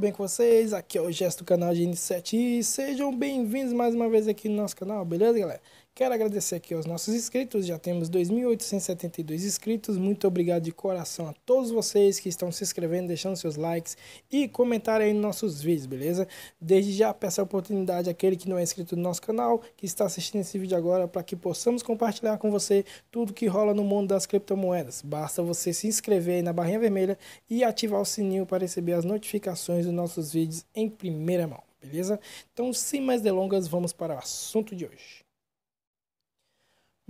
bem com vocês? Aqui é o Gesto do canal de N7 e sejam bem-vindos mais uma vez aqui no nosso canal, beleza, galera? Quero agradecer aqui aos nossos inscritos, já temos 2.872 inscritos. Muito obrigado de coração a todos vocês que estão se inscrevendo, deixando seus likes e comentarem aí nos nossos vídeos, beleza? Desde já peço a oportunidade àquele que não é inscrito no nosso canal, que está assistindo esse vídeo agora, para que possamos compartilhar com você tudo que rola no mundo das criptomoedas. Basta você se inscrever aí na barrinha vermelha e ativar o sininho para receber as notificações dos nossos vídeos em primeira mão, beleza? Então, sem mais delongas, vamos para o assunto de hoje.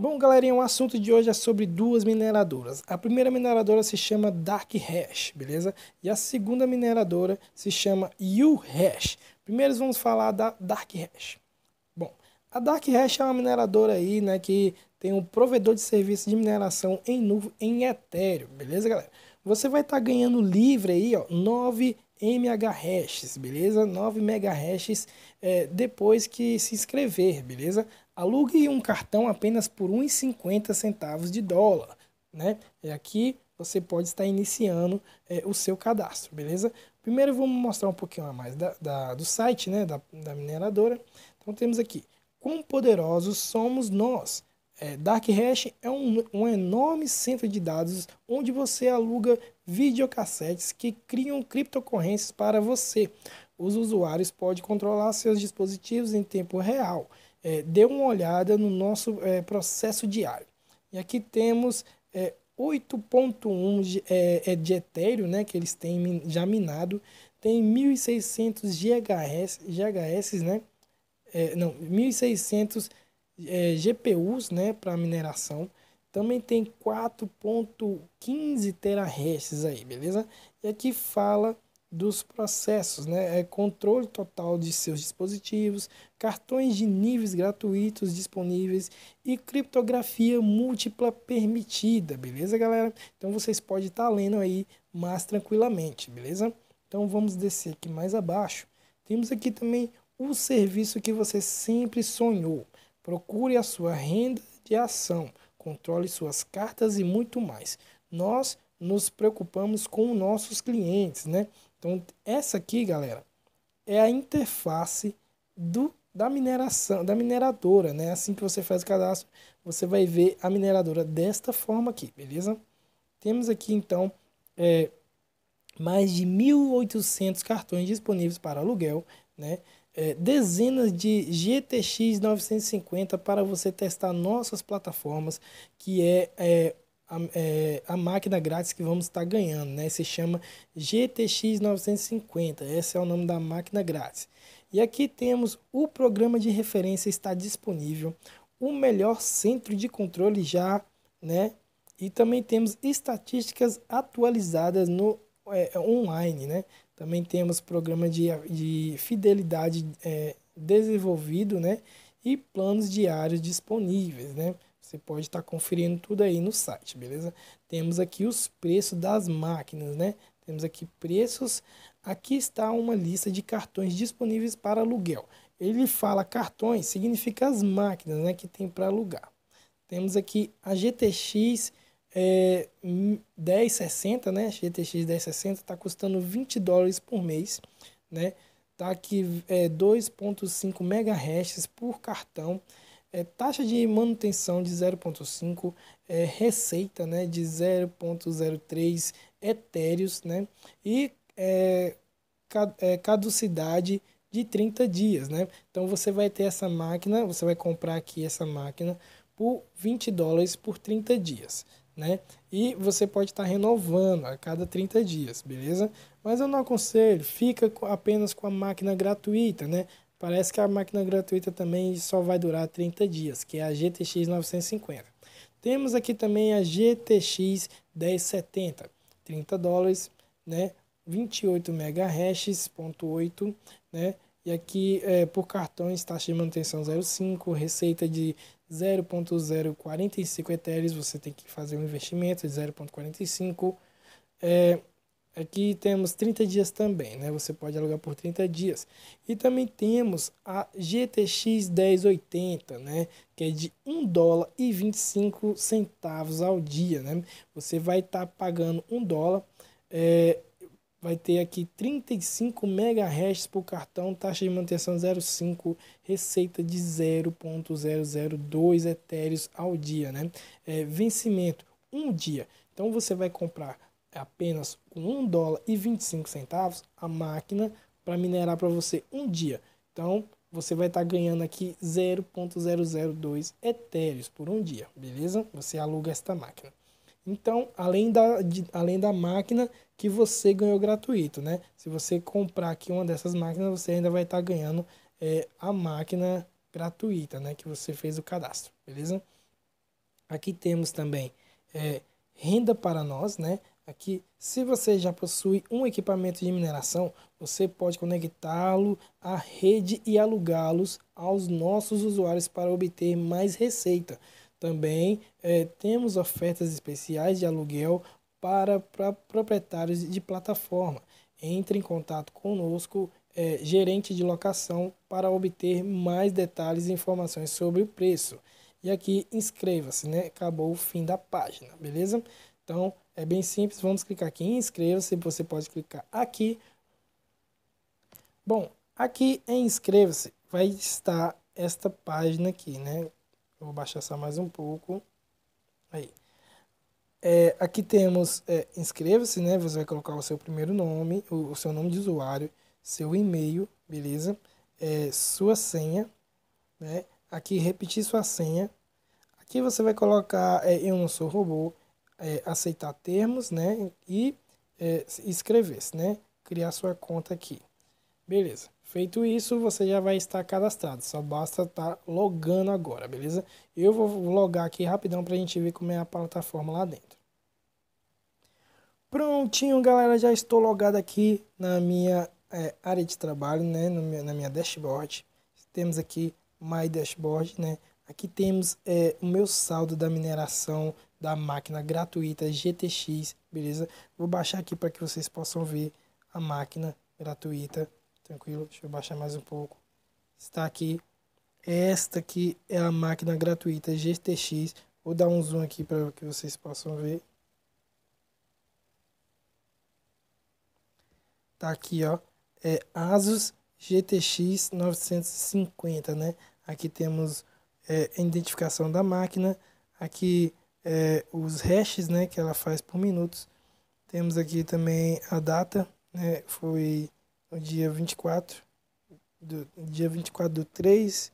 Bom, galerinha, o assunto de hoje é sobre duas mineradoras. A primeira mineradora se chama Dark Hash, beleza? E a segunda mineradora se chama U-Hash. Primeiro vamos falar da Dark Hash. Bom, a Dark Hash é uma mineradora aí, né, que tem um provedor de serviço de mineração em nuvem em Ethereum, beleza, galera? Você vai estar tá ganhando livre aí, ó, 9 MH hashes, beleza? 9 mega hashes é, depois que se inscrever, beleza? Alugue um cartão apenas por 1,50 centavos de dólar, né? E aqui você pode estar iniciando é, o seu cadastro, beleza? Primeiro vamos mostrar um pouquinho a mais da, da, do site, né, da, da mineradora. Então temos aqui, quão poderosos somos nós? É, Dark Hash é um, um enorme centro de dados onde você aluga videocassetes que criam criptocorrentes para você. Os usuários podem controlar seus dispositivos em tempo real é, dê uma olhada no nosso é, processo diário. E aqui temos é, 8.1 de, é, é, de etéreo né, que eles têm já minado, tem 1.600 GHS, GHS né, é, não, 1.600 é, GPUs né, para mineração, também tem 4.15 terahertz aí, beleza? E aqui fala dos processos, né? é controle total de seus dispositivos, cartões de níveis gratuitos disponíveis e criptografia múltipla permitida, beleza, galera? Então vocês podem estar tá lendo aí mais tranquilamente, beleza? Então vamos descer aqui mais abaixo. Temos aqui também o serviço que você sempre sonhou. Procure a sua renda de ação, controle suas cartas e muito mais. Nós nos preocupamos com nossos clientes, né? Então, essa aqui, galera, é a interface do da mineração, da mineradora, né? Assim que você faz o cadastro, você vai ver a mineradora desta forma aqui, beleza? Temos aqui então é, mais de 1.800 cartões disponíveis para aluguel, né? É, dezenas de GTX 950 para você testar nossas plataformas, que é, é a, é, a máquina grátis que vamos estar ganhando, né? Se chama GTX 950. Esse é o nome da máquina grátis. E aqui temos o programa de referência está disponível, o melhor centro de controle já, né? E também temos estatísticas atualizadas no é, é online, né? Também temos programa de, de fidelidade é, desenvolvido, né? E planos diários disponíveis, né? Você pode estar tá conferindo tudo aí no site, beleza? Temos aqui os preços das máquinas, né? Temos aqui preços. Aqui está uma lista de cartões disponíveis para aluguel. Ele fala cartões, significa as máquinas né, que tem para alugar. Temos aqui a GTX é, 1060, né? GTX 1060 está custando 20 dólares por mês, né? está aqui é, 2.5 MHz por cartão é, taxa de manutenção de 0,5, é, receita né, de 0,03 etéreos né, e é, é caducidade de 30 dias. Né? Então você vai ter essa máquina, você vai comprar aqui essa máquina por 20 dólares por 30 dias. Né? E você pode estar tá renovando a cada 30 dias, beleza? Mas eu não aconselho, fica apenas com a máquina gratuita, né? Parece que a máquina gratuita também só vai durar 30 dias, que é a GTX 950. Temos aqui também a GTX 1070, 30 dólares, né? 28 MHz, 0.8, né? E aqui é, por cartões, taxa de manutenção 0,5, receita de 0.045 etéreos, você tem que fazer um investimento de 0.45, é, Aqui temos 30 dias também, né? Você pode alugar por 30 dias. E também temos a GTX 1080, né? Que é de 1 dólar e 25 centavos ao dia, né? Você vai estar tá pagando 1 dólar, é, vai ter aqui 35 MHz por cartão, taxa de manutenção 0,5, receita de 0.002 etéreos ao dia, né? É, vencimento, um dia. Então você vai comprar é apenas com 1 dólar e 25 centavos a máquina para minerar para você um dia. Então, você vai estar tá ganhando aqui 0.002 etéreos por um dia, beleza? Você aluga esta máquina. Então, além da, de, além da máquina que você ganhou gratuito, né? Se você comprar aqui uma dessas máquinas, você ainda vai estar tá ganhando é, a máquina gratuita, né? Que você fez o cadastro, beleza? Aqui temos também é, renda para nós, né? Aqui, se você já possui um equipamento de mineração, você pode conectá-lo à rede e alugá-los aos nossos usuários para obter mais receita. Também é, temos ofertas especiais de aluguel para, para proprietários de plataforma. Entre em contato conosco, é, gerente de locação, para obter mais detalhes e informações sobre o preço. E aqui inscreva-se, né? Acabou o fim da página, beleza? Então, é bem simples, vamos clicar aqui em inscreva-se, você pode clicar aqui. Bom, aqui em inscreva-se vai estar esta página aqui, né? Eu vou baixar só mais um pouco. Aí. É, aqui temos é, inscreva-se, né? Você vai colocar o seu primeiro nome, o, o seu nome de usuário, seu e-mail, beleza? É, sua senha, né? Aqui repetir sua senha. Aqui você vai colocar é, eu não sou robô é, aceitar termos, né? E é, escrever-se, né? Criar sua conta aqui. Beleza. Feito isso, você já vai estar cadastrado. Só basta estar tá logando agora, beleza? Eu vou logar aqui rapidão para a gente ver como é a plataforma lá dentro. Prontinho, galera. Já estou logado aqui na minha é, área de trabalho, né? Meu, na minha dashboard. Temos aqui My Dashboard, né? Aqui temos é, o meu saldo da mineração da máquina gratuita GTX, beleza? Vou baixar aqui para que vocês possam ver a máquina gratuita, tranquilo? Deixa eu baixar mais um pouco. Está aqui. Esta aqui é a máquina gratuita GTX. Vou dar um zoom aqui para que vocês possam ver. Tá aqui, ó. É Asus GTX 950, né? Aqui temos é, a identificação da máquina. Aqui é, os hashes né, que ela faz por minutos. Temos aqui também a data, né, foi no dia 24, do, dia 24 do 3,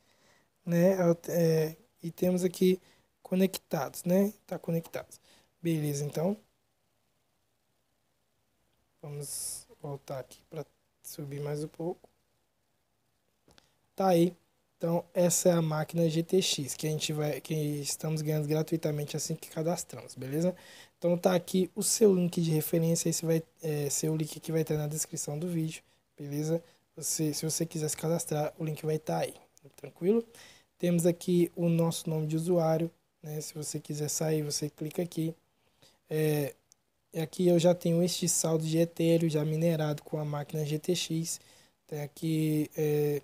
né, é, e temos aqui conectados, né, tá conectados. Beleza, então. Vamos voltar aqui para subir mais um pouco. Tá aí então, essa é a máquina GTX que a gente vai que estamos ganhando gratuitamente assim que cadastramos, beleza? Então tá aqui o seu link de referência, esse vai é, ser o link que vai estar na descrição do vídeo, beleza? Você, se você quiser se cadastrar, o link vai estar aí, tranquilo? Temos aqui o nosso nome de usuário, né? Se você quiser sair, você clica aqui. É, aqui eu já tenho este saldo de Ethereum já minerado com a máquina GTX. Tem aqui... É,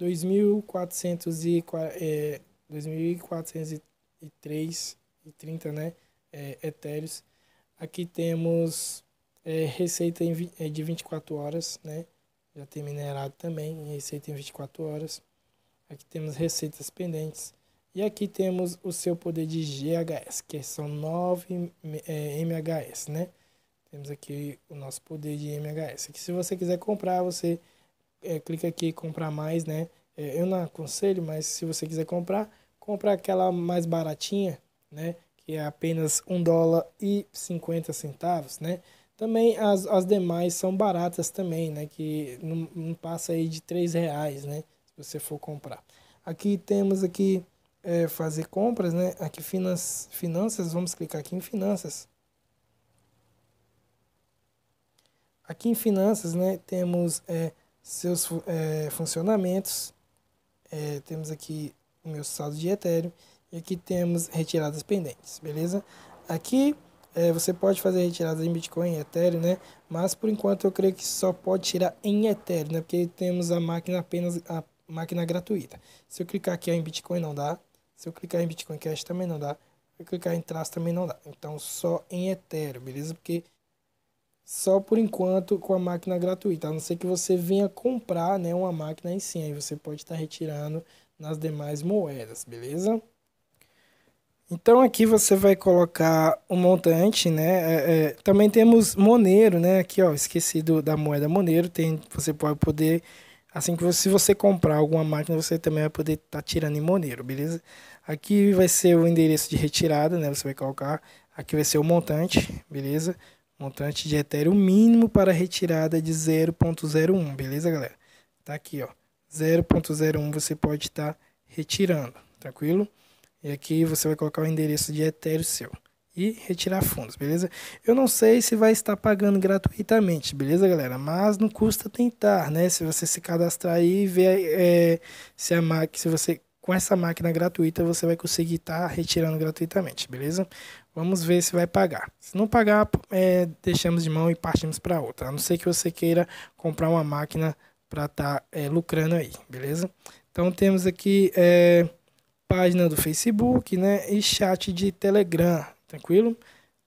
2.403 e 30 é, né, é, etéreos. Aqui temos é, receita em, é, de 24 horas, né? Já tem minerado também, receita em 24 horas. Aqui temos receitas pendentes. E aqui temos o seu poder de GHS, que são 9 é, MHS, né? Temos aqui o nosso poder de MHS. Que se você quiser comprar, você é, clica aqui comprar mais, né? É, eu não aconselho, mas se você quiser comprar, compra aquela mais baratinha, né? Que é apenas 1 dólar e 50 centavos, né? Também as, as demais são baratas também, né? Que não, não passa aí de 3 reais, né? Se você for comprar. Aqui temos aqui é, fazer compras, né? Aqui finan finanças, vamos clicar aqui em finanças. Aqui em finanças, né? Temos é, seus é, funcionamentos. É, temos aqui o meu saldo de Ethereum e aqui temos retiradas pendentes, beleza? Aqui é, você pode fazer retiradas em Bitcoin, e Ethereum, né? Mas por enquanto eu creio que só pode tirar em Ethereum, né? Porque temos a máquina apenas a máquina gratuita. Se eu clicar aqui em Bitcoin não dá. Se eu clicar em Bitcoin Cash também não dá. Se eu clicar em traço também não dá. Então só em Ethereum, beleza? Porque só por enquanto com a máquina gratuita, a não ser que você venha comprar né, uma máquina em si, aí você pode estar tá retirando nas demais moedas, beleza? Então aqui você vai colocar o um montante, né? É, é, também temos Monero, né? Aqui, ó, esqueci do, da moeda Monero. Tem, você pode poder, assim que você, se você comprar alguma máquina, você também vai poder estar tá tirando em Monero, beleza? Aqui vai ser o endereço de retirada, né? Você vai colocar. Aqui vai ser o montante, beleza? Montante de Ethereum mínimo para retirada de 0.01, beleza, galera? Tá aqui, ó. 0.01 você pode estar tá retirando, tranquilo? E aqui você vai colocar o endereço de Ethereum seu e retirar fundos, beleza? Eu não sei se vai estar pagando gratuitamente, beleza, galera? Mas não custa tentar, né? Se você se cadastrar aí e ver é, se a máquina, se você com essa máquina gratuita você vai conseguir estar tá retirando gratuitamente, beleza? Vamos ver se vai pagar. Se não pagar, é, deixamos de mão e partimos para outra. A não ser que você queira comprar uma máquina para estar tá, é, lucrando aí, beleza? Então temos aqui é, página do Facebook né, e chat de Telegram, tranquilo?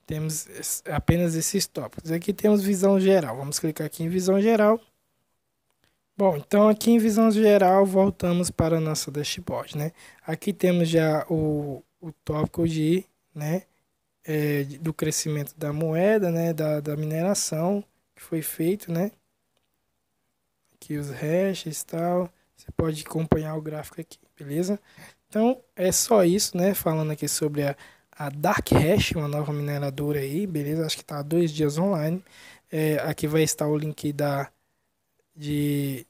Temos apenas esses tópicos. Aqui temos visão geral. Vamos clicar aqui em visão geral. Bom, então aqui em visão geral voltamos para a nossa dashboard, né? Aqui temos já o, o tópico de, né? é, do crescimento da moeda, né, da, da mineração que foi feito, né? Aqui os hashes e tal. Você pode acompanhar o gráfico aqui, beleza? Então é só isso, né? Falando aqui sobre a, a Dark Hash, uma nova mineradora aí, beleza? Acho que está há dois dias online. É, aqui vai estar o link da, de,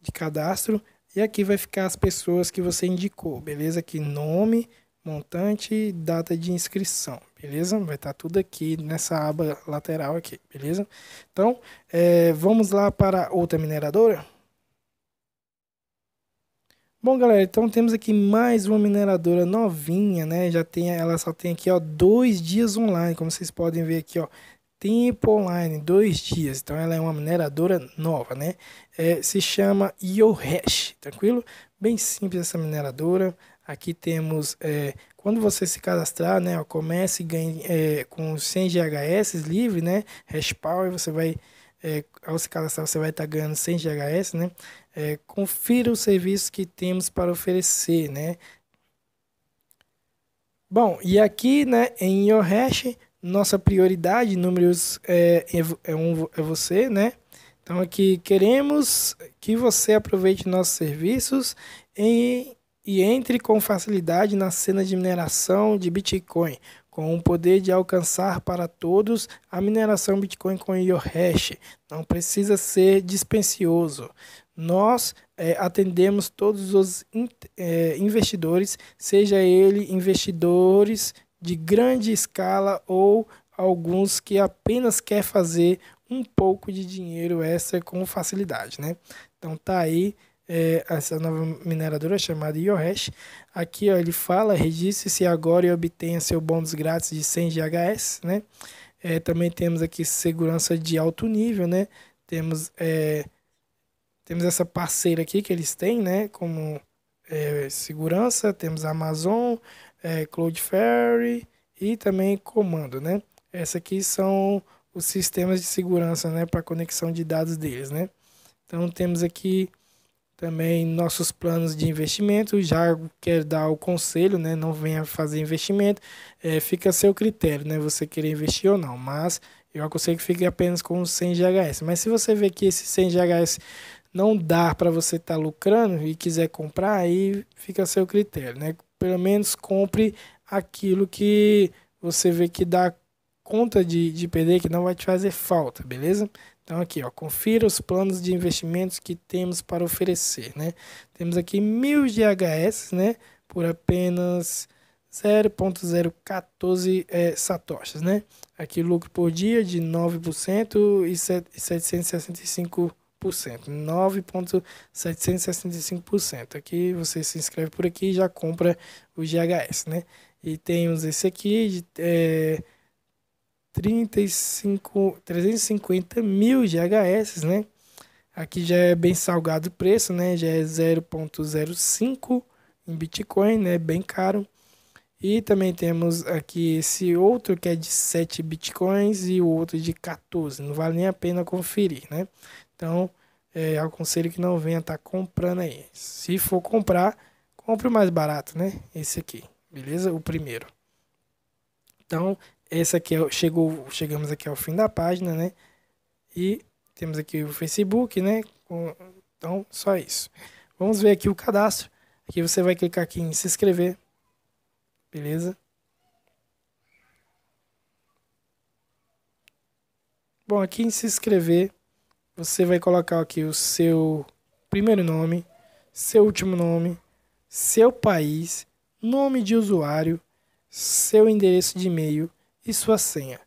de cadastro. E aqui vai ficar as pessoas que você indicou, beleza? Aqui nome, montante, data de inscrição, beleza? Vai estar tá tudo aqui nessa aba lateral aqui, beleza? Então, é, vamos lá para outra mineradora? Bom, galera, então temos aqui mais uma mineradora novinha, né? Já tem, ela só tem aqui, ó, dois dias online, como vocês podem ver aqui, ó. Tempo online, dois dias. Então ela é uma mineradora nova, né? É, se chama Yohash, tranquilo? Bem simples essa mineradora. Aqui temos é, quando você se cadastrar, né, ó, comece ganhe, é, com 100 GHS livre, né, Hashpower, você vai é, ao se cadastrar você vai estar tá ganhando 100 GHS, né? É, confira os serviços que temos para oferecer, né? Bom, e aqui, né, em Hash nossa prioridade, números é, é, é, um, é você, né? Então aqui queremos que você aproveite nossos serviços em e entre com facilidade na cena de mineração de Bitcoin, com o poder de alcançar para todos a mineração Bitcoin com IOHash. Não precisa ser dispensioso. Nós é, atendemos todos os in, é, investidores, seja ele investidores de grande escala ou alguns que apenas quer fazer um pouco de dinheiro essa com facilidade, né? Então tá aí é, essa nova mineradora chamada IOS. Aqui ó, ele fala, registre-se agora e obtenha seu bônus grátis de 100 GHS, né? É, também temos aqui segurança de alto nível, né? Temos, é, temos essa parceira aqui que eles têm, né? Como é, segurança, temos Amazon, é, Cloudflare e também comando, né? Essa aqui são os sistemas de segurança, né? Para conexão de dados deles, né? Então temos aqui também nossos planos de investimento. Já quero dar o conselho, né? Não venha fazer investimento, é, fica a seu critério, né? Você querer investir ou não, mas eu aconselho que fique apenas com os 100 GHS. Mas se você vê que esse 100 GHS não dá para você estar tá lucrando e quiser comprar, aí fica a seu critério, né? Pelo menos compre aquilo que você vê que dá conta de, de perder, que não vai te fazer falta, beleza? Então aqui, ó, confira os planos de investimentos que temos para oferecer, né? Temos aqui 1000 GHS, né, por apenas 0.014 é, satoshis, né? Aqui lucro por dia de 9% e 765 9.765%. Aqui você se inscreve por aqui e já compra o GHS, né? E temos esse aqui de é, 35, 350 mil GHS, né? Aqui já é bem salgado o preço, né? Já é 0.05 em Bitcoin, né? Bem caro. E também temos aqui esse outro que é de 7 Bitcoins e o outro de 14. Não vale nem a pena conferir, né? Então, é, aconselho que não venha estar tá comprando aí. Se for comprar, compre o mais barato, né? Esse aqui, beleza? O primeiro. Então, essa aqui é, chegou, chegamos aqui ao fim da página, né? E temos aqui o Facebook, né? Então, só isso. Vamos ver aqui o cadastro. Aqui você vai clicar aqui em se inscrever. Beleza? Bom, aqui em se inscrever, você vai colocar aqui o seu primeiro nome, seu último nome, seu país, nome de usuário, seu endereço de e-mail e sua senha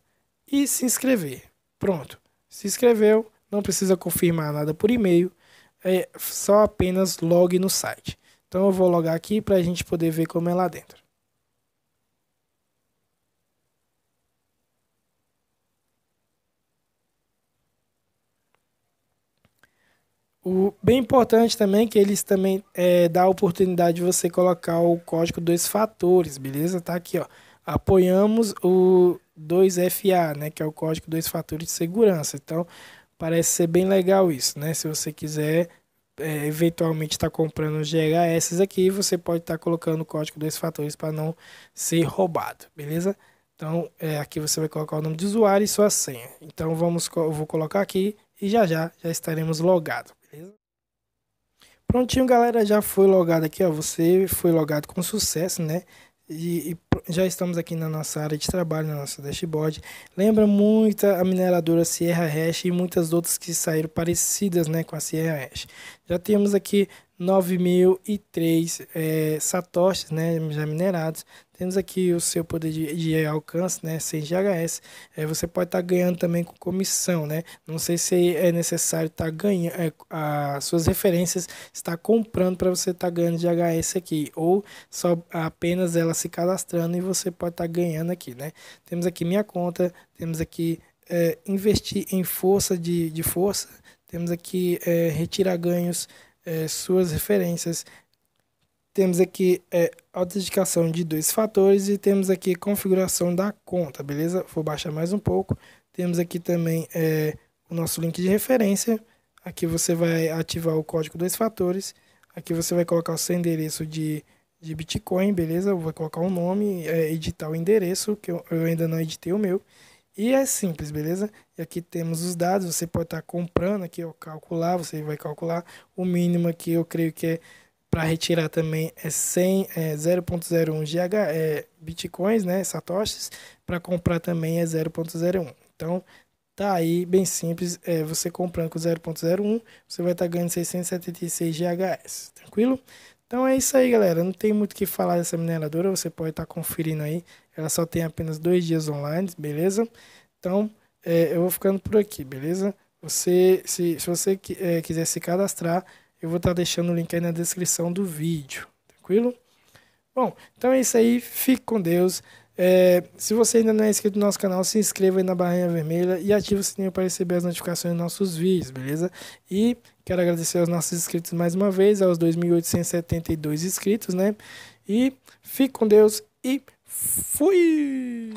e se inscrever. Pronto, se inscreveu, não precisa confirmar nada por e-mail, é só apenas log no site. Então eu vou logar aqui para a gente poder ver como é lá dentro. O bem importante também é que eles também é, dá a oportunidade de você colocar o código dois fatores, beleza? Tá aqui, ó apoiamos o 2FA, né, que é o Código dois Fatores de Segurança. Então, parece ser bem legal isso, né? Se você quiser é, eventualmente estar tá comprando GHS aqui, você pode estar tá colocando o código dois fatores para não ser roubado, beleza? Então, é, aqui você vai colocar o nome de usuário e sua senha. Então, vamos, eu vou colocar aqui e já já já estaremos logado beleza? Prontinho, galera, já foi logado aqui, ó. Você foi logado com sucesso, né? E, e já estamos aqui na nossa área de trabalho, na nossa dashboard. Lembra muito a mineradora Sierra Hash e muitas outras que saíram parecidas né, com a Sierra Hash. Já temos aqui 9.003 é, satoshis né, já minerados. Temos aqui o seu poder de, de alcance, né, 100 GHS. É, você pode estar tá ganhando também com comissão. Né? Não sei se é necessário estar tá ganhando, é, as suas referências está comprando para você estar tá ganhando de HS aqui, ou só apenas ela se cadastrando e você pode estar tá ganhando aqui. Né? Temos aqui minha conta, temos aqui é, investir em força de, de força, temos aqui é, retirar ganhos é, suas referências. Temos aqui é, autenticação de dois fatores e temos aqui configuração da conta, beleza? Vou baixar mais um pouco. Temos aqui também é, o nosso link de referência. Aqui você vai ativar o código dois fatores. Aqui você vai colocar o seu endereço de, de Bitcoin, beleza? Vou colocar o um nome, é, editar o endereço, que eu, eu ainda não editei o meu. E é simples, beleza? E aqui temos os dados, você pode estar tá comprando aqui, ó, calcular, você vai calcular o mínimo aqui, eu creio que é para retirar também é 100, é 0.01 GH, é bitcoins, né, satoshis, para comprar também é 0.01. Então, tá aí bem simples, é, você comprando com 0.01, você vai estar tá ganhando 676 GHS, tranquilo? Então é isso aí, galera. Não tem muito o que falar dessa mineradora, você pode estar tá conferindo aí. Ela só tem apenas dois dias online, beleza? Então, é, eu vou ficando por aqui, beleza? Você, se, se você é, quiser se cadastrar, eu vou estar tá deixando o link aí na descrição do vídeo, tranquilo? Bom, então é isso aí. Fique com Deus. É, se você ainda não é inscrito no nosso canal, se inscreva aí na barrinha vermelha e ative o sininho para receber as notificações dos nossos vídeos, beleza? E quero agradecer aos nossos inscritos mais uma vez, aos 2.872 inscritos, né? E fique com Deus e fui!